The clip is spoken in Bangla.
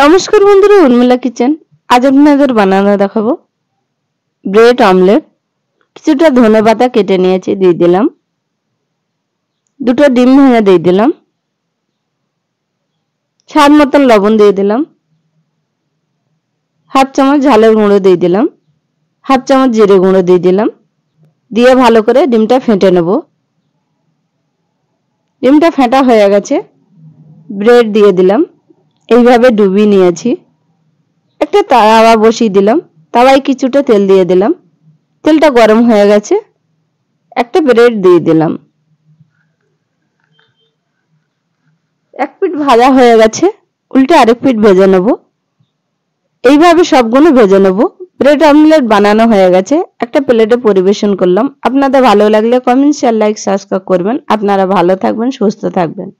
নমস্কার বন্ধুরা উর্মিলা কিচেন আজ আপনাদের বানানো দেখাবো ব্রেড অমলেট কিছুটা ধনে পাতা কেটে নিয়েছি দিয়ে দিলাম দুটো ডিম ভেঙে দিয়ে দিলাম স্বাদ মতন লবণ দিয়ে দিলাম হাফ চামচ ঝালের গুঁড়ো দিয়ে দিলাম হাফ চামচ জিরে গুঁড়ো দিয়ে দিলাম দিয়ে ভালো করে ডিমটা ফেটে নেব ডিমটা ফেটা হয়ে গেছে ব্রেড দিয়ে দিলাম এইভাবে ডুবিয়ে নিয়েছি একটা তাওয়া বসিয়ে দিলাম তাওয়ায় কিছুটা তেল দিয়ে দিলাম তেলটা গরম হয়ে গেছে একটা ব্রেড দিয়ে দিলাম এক পিঠ ভাজা হয়ে গেছে উল্টে আরেক পিঠ ভেজে নেব এইভাবে সবগুলো ভেজে নেব ব্রেড অমলেট বানানো হয়ে গেছে একটা প্লেটে পরিবেশন করলাম আপনাদের ভালো লাগলে কমেন্ট শেয়ার লাইক সাবস্ক্রাইব করবেন আপনারা ভালো থাকবেন সুস্থ থাকবেন